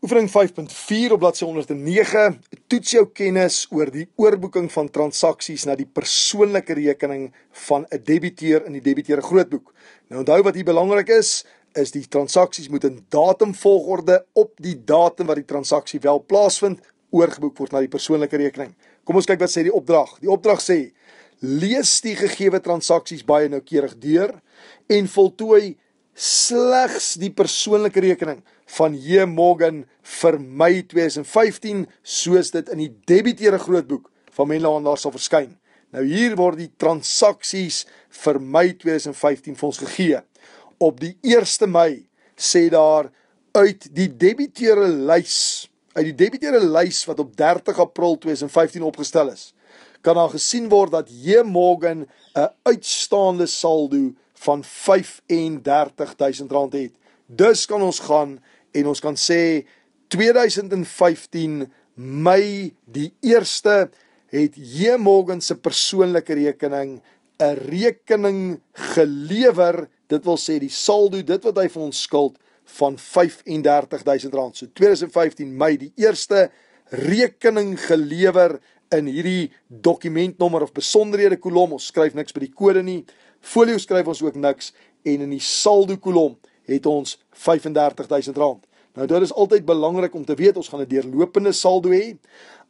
Oefening 5.4 op bladsy 109 toets jou kennis oor die oorboeking van transaksies na die persoonlike rekening van 'n debiteur in die debiteure grootboek. Nou onthou wat hier belangrik is, is die transaksies moet in datumvolgorde op die datum wat die transaksie wel plaasvind oorgeboek word na die persoonlike rekening. Kom ons kyk wat sê die opdrag. Die opdrag sê: Lees die gegeewe transaksies baie noukeurig deur en voltooi slegs die persoonlike rekening van Jemorgan vir Mei 2015 soos dit in die debiteure grootboek van Menlander sal verskyn. Nou hier word die transaksies vir Mei 2015 vir ons gegee. Op die 1 Mei sê daar uit die debiteure lys, uit die debiteure lys wat op 30 April 2015 opgestel is, kan daar gesien word dat Jemorgan 'n uitstaande saldo van R35000 het. Dus kan ons gaan en ons kan sê 2015 Mei die 1ste het Jemorgan se persoonlike rekening 'n rekening gelewer, dit wil sê die saldo, dit wat hy vir ons skuld van R35000. So 2015 Mei die 1ste rekening gelewer in hierdie dokumentnommer of besonderhede kolom, ons skryf niks by die kode nie. Folio skryf ons ook niks en in die saldo kolom het ons R35000. Nou dit is altyd belangrik om te weet ons gaan 'n deurlopende saldo hê.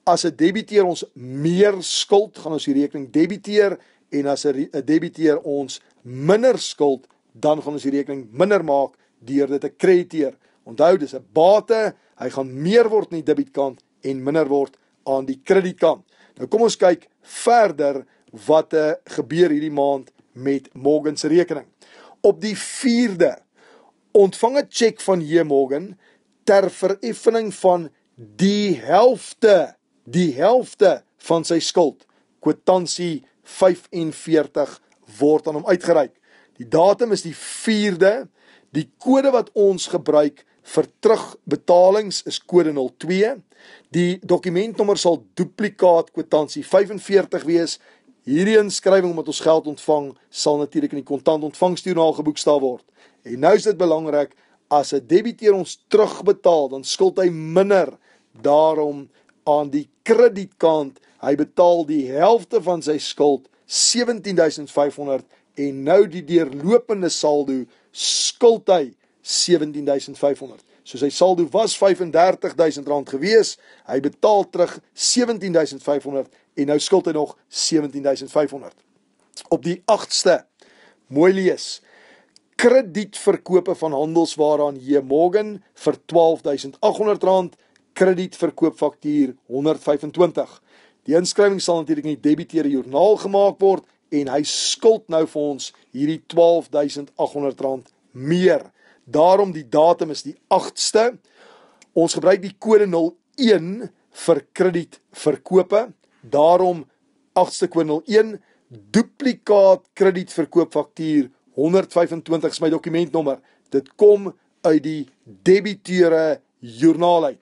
As 'n debiteur ons meer skuld, gaan ons die rekening debiteer en as 'n debiteur ons minder skuld, dan gaan ons die rekening minder maak deur dit te krediteer. Onthou, dis 'n bate, hy gaan meer word aan die debietkant en minder word aan die kredietkant. Nou kom ons kyk verder wat uh, gebeur hierdie maand met Morgan se rekening. Op die 4de ontvang 'n tjek van Jemorgan ter vereffening van die helfte, die helfte van sy skuld. Kwitansie 45 word aan hom uitgereik. Die datum is die 4de. Die kode wat ons gebruik vir terugbetalings is kode 02. Die dokumentnommer sal duplikaat kwitansie 45 wees. Hierdie inskrywing omdat ons geld ontvang sal natuurlik in die kontant ontvangstoernaal geboekstaaf word. En nou is dit belangrik as 'n debiteur ons terugbetaal, dan skuld hy minder. Daarom aan die kredietkant, hy betaal die helfte van sy skuld, 17500 en nou die deurlopende saldo skuld hy 17500. So sy saldo was R35000 gewees, hy betaal terug 17500 en nou skuld hy nog 17500. Op die 8ste mooi lees kredietverkope van handelsware aan Jemorgan vir R12800, kredietverkoopfaktuur 125. Die inskrywing sal natuurlik in die debiteure joernaal gemaak word en hy skuld nou vir ons hierdie R12800 meer. Daarom die datum is die 8ste. Ons gebruik die kode 01 vir kredietverkope. Daarom 8ste kode 01 duplikaat kredietverkoopfaktuur 125. 125 is my dokumentnommer. Dit kom uit die debiteure joernaal uit.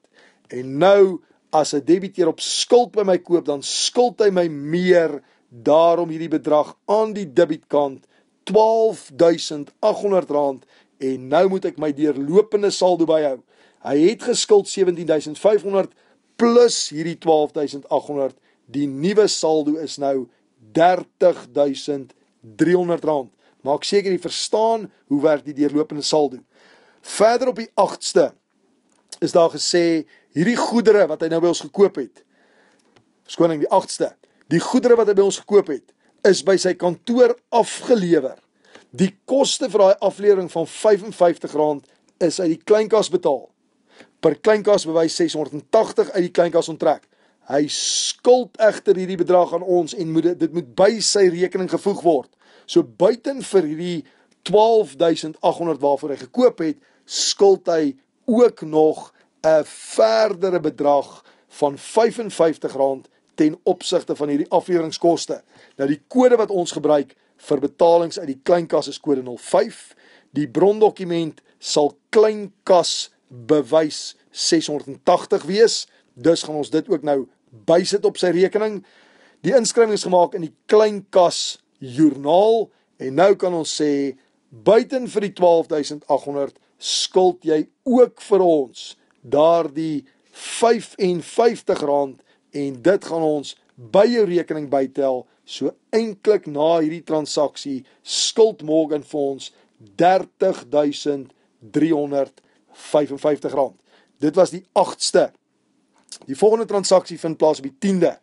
En nou as 'n debiteur op skuld by my koop, dan skuld hy my meer daarom hierdie bedrag aan die debietkant R12800 en nou moet ek my deurlopende saldo byhou. Hy het geskuld R17500 plus hierdie R12800. Die nuwe saldo is nou R30300. Maak seker jy verstaan hoe werk die deurlopende saldo. Verder op die 8ste is daar gesê hierdie goedere wat hy nou by ons gekoop het. Skoning die 8ste. Die goedere wat hy by ons gekoop het is by sy kantoor afgelewer. Die koste vir daai aflewering van R55 is uit die kleinkas betaal. Per kleinkas bewys 680 uit die kleinkas onttrek. Hy skuld egter hierdie bedrag aan ons en moet dit moet by sy rekening gevoeg word. So buiten vir hierdie 12800 waarvoor hy gekoop het, skuld hy ook nog 'n verdere bedrag van R55 ten opsigte van hierdie afleweringskoste. Nou die kode wat ons gebruik vir betalings uit die kleinkas is kode 05. Die brondokument sal kleinkas bewys 680 wees. Dus gaan ons dit ook nou bysit op sy rekening. Die inskrywing is gemaak in die kleinkas joernaal en nou kan ons sê buiten vir die 12800 skuld jy ook vir ons daardie 55 rand en dit gaan ons by jou rekening bytel so eintlik na hierdie transaksie skuld Morgan vir ons 30355 rand dit was die 8ste die volgende transaksie vind plaas op die 10de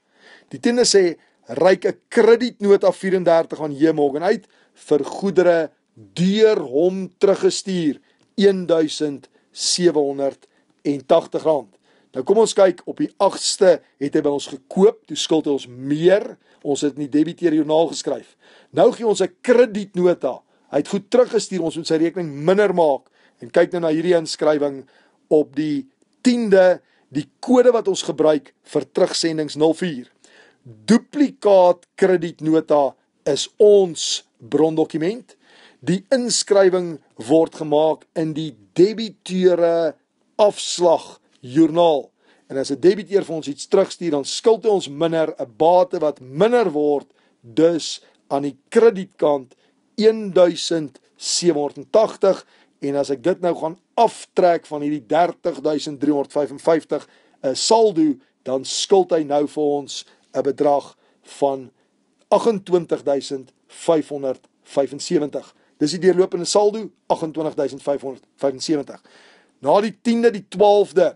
die 10de sê ryk 'n kredietnota 34 aan Jemorgan uit vir goedere deur hom teruggestuur 1780 rand. Nou kom ons kyk op die 8ste het hy by ons gekoop, toe skuld hy ons meer. Ons het in die debiteerjoernaal geskryf. Nou gee ons 'n kredietnota. Hy het goed teruggestuur, ons moet sy rekening minder maak. En kyk nou na hierdie inskrywing op die 10de, die kode wat ons gebruik vir terugsendings 04 duplikaat kredietnota is ons brondokument. Die inskrywing word gemaak in die debiteure afslag joernaal. En as 'n debiteur vir ons iets terugstuur, dan skuld hy ons minder 'n bate wat minder word dus aan die kredietkant 1780 en as ek dit nou gaan aftrek van hierdie 30355 'n eh, saldo, dan skuld hy nou vir ons 3000 'n bedrag van 28575. Dis die deurlopende saldo 28575. Na die 10de die 12de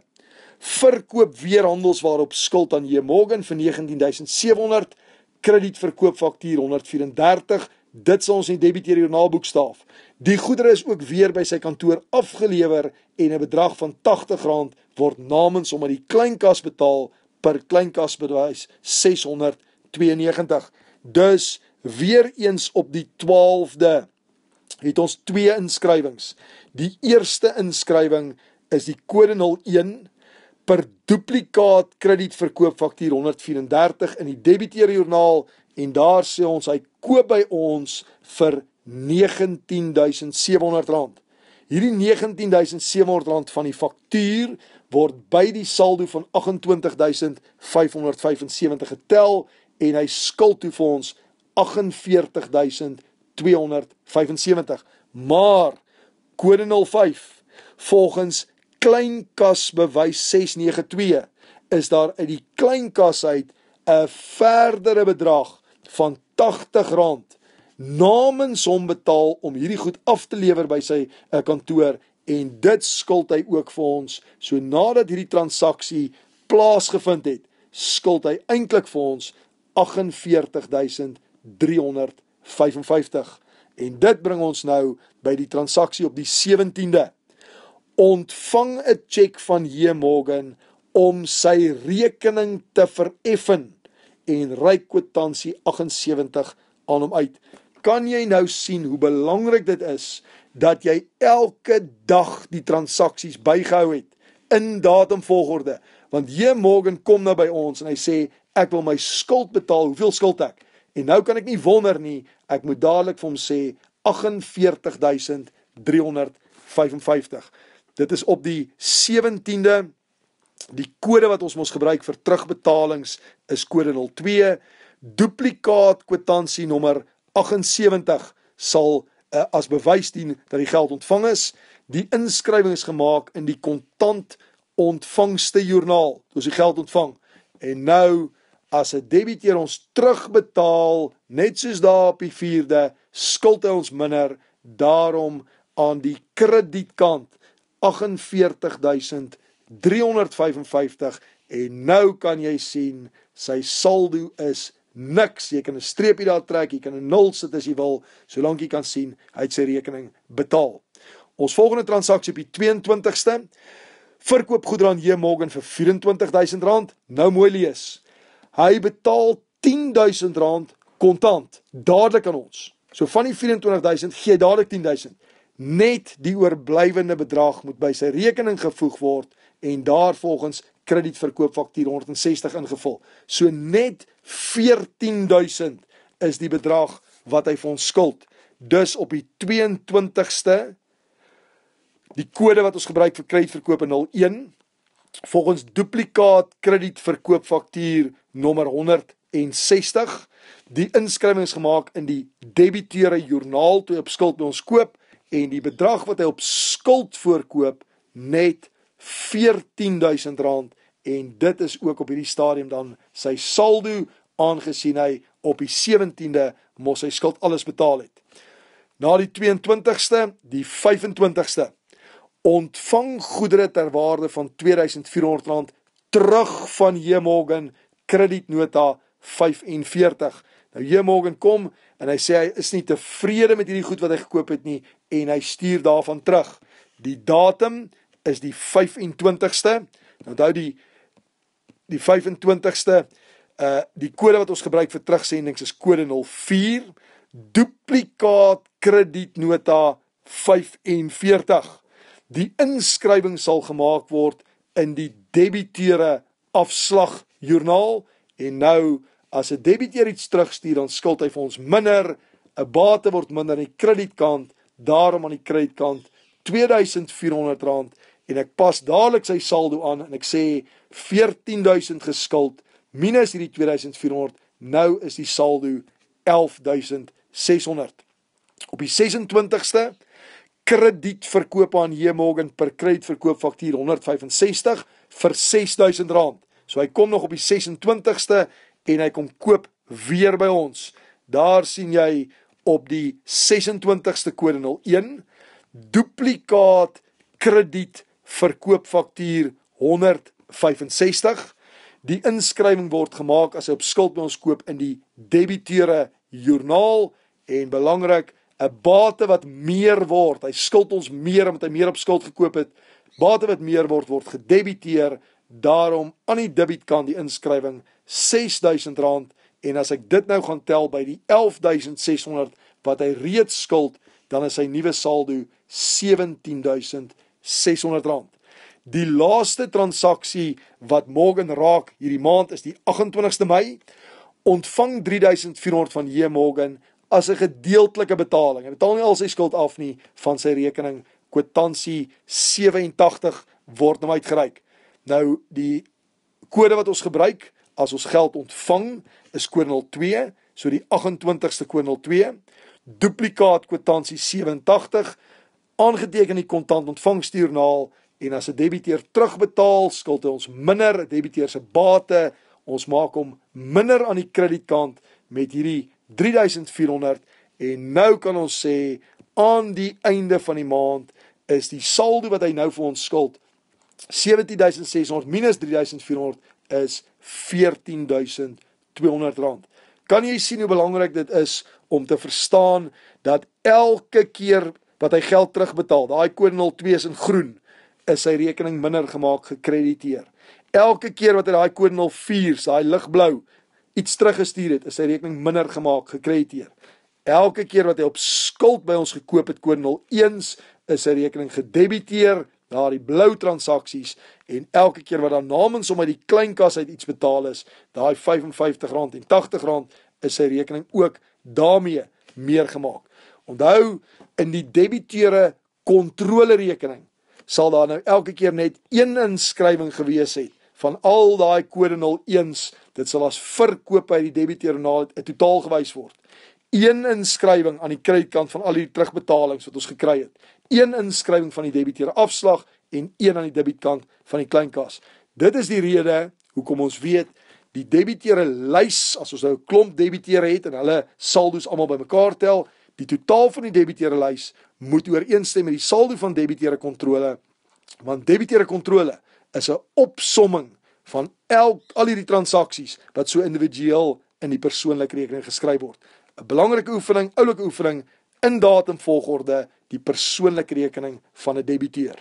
verkoop weer handelsware op skuld aan Jemorgan vir 19700 kredietverkoopfaktuur 134 dit sal ons in debiteer jou naboek staaf die goedere is ook weer by sy kantoor afgelewer en 'n bedrag van R80 word namens hom aan die kleinkas betaal per klein kasbewys 692. Dus weer eens op die 12de het ons twee inskrywings. Die eerste inskrywing is die kode 01 per duplikaat kredietverkoopfaktuur 134 in die debiteerjoernaal en daar sê ons hy koop by ons vir R19700. Hierdie R19700 van die faktuur word by die saldo van 28575 getel en hy skuld toe vir ons 48275. Maar kode 05 volgens kleinkas bewys 692 is daar uit die kleinkas uit 'n verdere bedrag van R80 namens hom betaal om hierdie goed af te lewer by sy uh, kantoor en dit skuld hy ook vir ons. So nadat hierdie transaksie plaasgevind het, skuld hy eintlik vir ons 48355 en dit bring ons nou by die transaksie op die 17de. Ontvang 'n tjek van J Morgan om sy rekening te vereffen en ry kwitansie 78 aan hom uit kan jy nou sien hoe belangrik dit is dat jy elke dag die transaksies bygehou het in datumvolgorde want jy môre kom nou by ons en hy sê ek wil my skuld betaal hoeveel skuld ek en nou kan ek nie wonder nie ek moet dadelik vir hom sê 48355 dit is op die 17de die kode wat ons mos gebruik vir terugbetalings is kode 02 duplikaat kwitansie nommer 78 sal uh, as bewys dien dat die geld ontvang is. Die inskrywing is gemaak in die kontant ontvangste joernaal. Ons die geld ontvang. En nou as 'n debiteur ons terugbetaal net soos daar op die 4de skuld hy ons minder daarom aan die kredietkant 48355 en nou kan jy sien sy saldo is 3000 niks. Jy kan 'n streepie daar trek, jy kan 'n nul sit as jy wil, solank jy kan sien hy het sy rekening betaal. Ons volgende transaksie op die 22ste. Verkoop goedere aan J Morgan vir R24000. Nou mooi lees. Hy betaal R10000 kontant dadelik aan ons. So van die 24000 gee dadelik 10000. Net die oorblywende bedrag moet by sy rekening gevoeg word en daarvolgens kredietverkoopfaktuur 160 ingevul. So net 14000 is die bedrag wat hy vir ons skuld. Dus op die 22ste die kode wat ons gebruik vir kredietverkoop 01 volgens duplikaat kredietverkoopfaktuur nommer 160 die inskrywings gemaak in die debiteure joernaal toe op skuld by ons koop en die bedrag wat hy op skuld voorkoop net R14000 en dit is ook op hierdie stadium dan sy saldo aangesien hy op die 17de mos sy skuld alles betaal het. Na die 22ste, die 25ste ontvang goedere ter waarde van R2400 terug van Jemorgan kredietnota 45. Nou Jemorgan kom en hy sê hy is nie tevrede met hierdie goed wat hy gekoop het nie en hy stuur daarvan terug. Die datum is die 25ste. Nou, onthou die die 25ste uh eh, die kode wat ons gebruik vir terugsendings is kode 04 duplikaat kredietnota 45 die inskrywing sal gemaak word in die debiteure afslag joernaal en nou as 'n debiteur iets terugstuur dan skuld hy vir ons minder 'n bate word minder aan die kredietkant daarom aan die kredietkant R2400 en ek pas dadelik sy saldo aan en ek sê 14000 geskuld minus hierdie 2400 nou is die saldo 11600 op die 26ste krediet verkoop aan J Morgan per krediet verkoop faktuur 165 vir R6000. So hy kom nog op die 26ste en hy kom koop weer by ons. Daar sien jy op die 26ste kode 01 duplikaat krediet 165 verkoopfaktuur 165. Die inskrywing word gemaak as 'n opskuld by ons koop in die debiteure joernaal en belangrik 'n bate wat meer word. Hy skuld ons meer omdat hy meer op skuld gekoop het. Bate wat meer word word gedebiteer. Daarom aan die debietkant die inskrywing R6000 en as ek dit nou gaan tel by die 11600 wat hy reeds skuld, dan is sy nuwe saldo 17000 R600. Die laaste transaksie wat Morgan raak hierdie maand is die 28ste Mei. Ontvang 3400 van J Morgan as 'n gedeeltelike betaling. Hy betaal nie al sy skuld af nie van sy rekening. Kwitansie 87 word nou uitgereik. Nou die kode wat ons gebruik as ons geld ontvang is kode 02, so die 28ste kode 02. Duplikaat kwitansie 87 aangeteken in die kontant ontvangstuurnaal en as 'n debiteur terugbetaal, skuld hy ons minder debiteur se bate. Ons maak hom minder aan die kredietkant met hierdie 3400 en nou kan ons sê aan die einde van die maand is die saldo wat hy nou vir ons skuld 17600 minus 3400 is 14200 rand. Kan jy sien hoe belangrik dit is om te verstaan dat elke keer dat hy geld terugbetaal. Daai Koornel 2 is in groen is sy rekening minder gemaak gekrediteer. Elke keer wat hy daai Koornel 4, daai ligblou iets teruggestuur het, is sy rekening minder gemaak gekrediteer. Elke keer wat hy op skuld by ons gekoop het Koornel 1, is sy rekening gedebiteer daardie blou transaksies en elke keer wat dan namens hom uit die kleinkas uit iets betaal is, daai R55 en R80 is sy rekening ook daarmee meer gemaak. Onthou in die debiteure kontrolerekening sal daar nou elke keer net een inskrywing gewees het van al daai kode 01s dit sal as verkoop uit die debiteure na 'n totaal gewys word. Een inskrywing aan die kredietkant van al die terugbetalings wat ons gekry het. Een inskrywing van die debiteure afslag en een aan die debietkant van die kleinkas. Dit is die rede hoekom ons weet die debiteure lys as ons nou 'n klomp debiteure het en hulle saldo's almal bymekaar tel Die totaal van die debiteure lys moet ooreenstem met die saldo van debiteure kontrole want debiteure kontrole is 'n opsomming van elk al hierdie transaksies wat so individueel in die persoonlike rekening geskryf word. 'n Belangrike oefening, oulike oefening in datumvolgorde die persoonlike rekening van 'n debiteur.